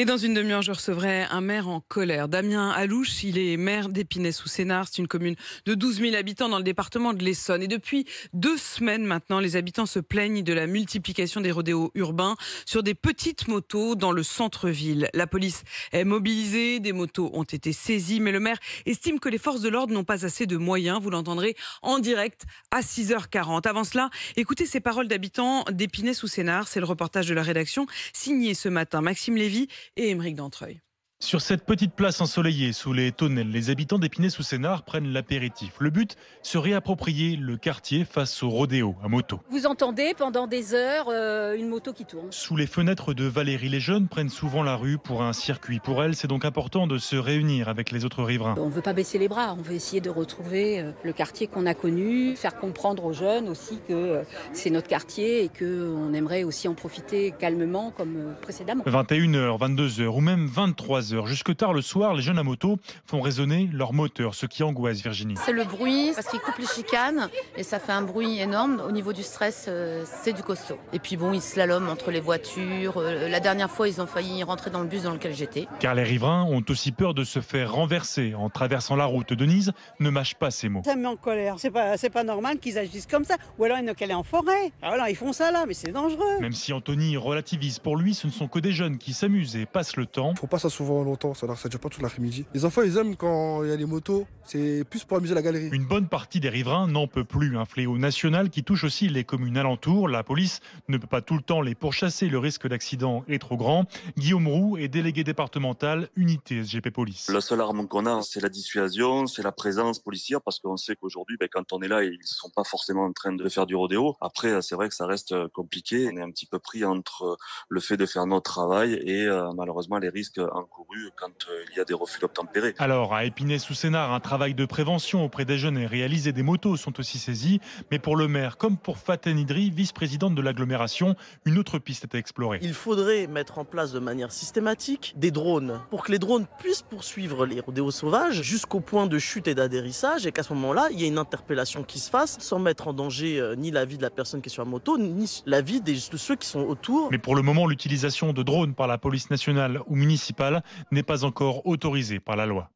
Et dans une demi-heure, je recevrai un maire en colère, Damien Alouche. Il est maire dépinay sous Sénard C'est une commune de 12 000 habitants dans le département de l'Essonne. Et depuis deux semaines maintenant, les habitants se plaignent de la multiplication des rodéos urbains sur des petites motos dans le centre-ville. La police est mobilisée, des motos ont été saisies, mais le maire estime que les forces de l'ordre n'ont pas assez de moyens. Vous l'entendrez en direct à 6h40. Avant cela, écoutez ces paroles d'habitants dépinay sous sénard C'est le reportage de la rédaction signé ce matin. Maxime Lévy et Émeric Dantreuil. Sur cette petite place ensoleillée sous les tonnelles, les habitants d'Épinay-sous-Sénard prennent l'apéritif. Le but, se réapproprier le quartier face au rodéo à moto. Vous entendez pendant des heures euh, une moto qui tourne. Sous les fenêtres de Valérie, les jeunes prennent souvent la rue pour un circuit. Pour elle, c'est donc important de se réunir avec les autres riverains. On ne veut pas baisser les bras, on veut essayer de retrouver euh, le quartier qu'on a connu, faire comprendre aux jeunes aussi que euh, c'est notre quartier et qu'on aimerait aussi en profiter calmement comme précédemment. 21h, 22h ou même 23h. Jusque tard le soir, les jeunes à moto font résonner leur moteur, ce qui angoisse Virginie. C'est le bruit, parce qu'ils coupent les chicanes et ça fait un bruit énorme. Au niveau du stress, euh, c'est du costaud. Et puis bon, ils slaloment entre les voitures. Euh, la dernière fois, ils ont failli rentrer dans le bus dans lequel j'étais. Car les riverains ont aussi peur de se faire renverser en traversant la route. Denise ne mâche pas ses mots. Ça me met en colère. C'est pas, normal qu'ils agissent comme ça. Ou alors ils qu'à calent en forêt. Alors ah, ils font ça là, mais c'est dangereux. Même si Anthony relativise, pour lui, ce ne sont que des jeunes qui s'amusent et passent le temps. Faut pas souvent longtemps, ça ne dure pas toute l'après-midi. Les enfants, ils aiment quand il y a les motos, c'est plus pour amuser la galerie. Une bonne partie des riverains n'en peut plus. Un fléau national qui touche aussi les communes alentours. La police ne peut pas tout le temps les pourchasser, le risque d'accident est trop grand. Guillaume Roux est délégué départemental, unité SGP Police. La seule arme qu'on a, c'est la dissuasion, c'est la présence policière, parce qu'on sait qu'aujourd'hui, ben, quand on est là, ils ne sont pas forcément en train de faire du rodéo. Après, c'est vrai que ça reste euh, compliqué. On est un petit peu pris entre euh, le fait de faire notre travail et euh, malheureusement les risques cours quand euh, il y a des refus d'obtempérer. Alors, à Épinay-sous-Sénard, un travail de prévention auprès des jeunes et réaliser Des motos sont aussi saisis. Mais pour le maire, comme pour Faten Idri, vice-présidente de l'agglomération, une autre piste est à explorer. Il faudrait mettre en place de manière systématique des drones pour que les drones puissent poursuivre les rodéos sauvages jusqu'au point de chute et d'adhérissage. et qu'à ce moment-là, il y ait une interpellation qui se fasse sans mettre en danger euh, ni la vie de la personne qui est sur la moto, ni la vie de ceux qui sont autour. Mais pour le moment, l'utilisation de drones par la police nationale ou municipale n'est pas encore autorisé par la loi.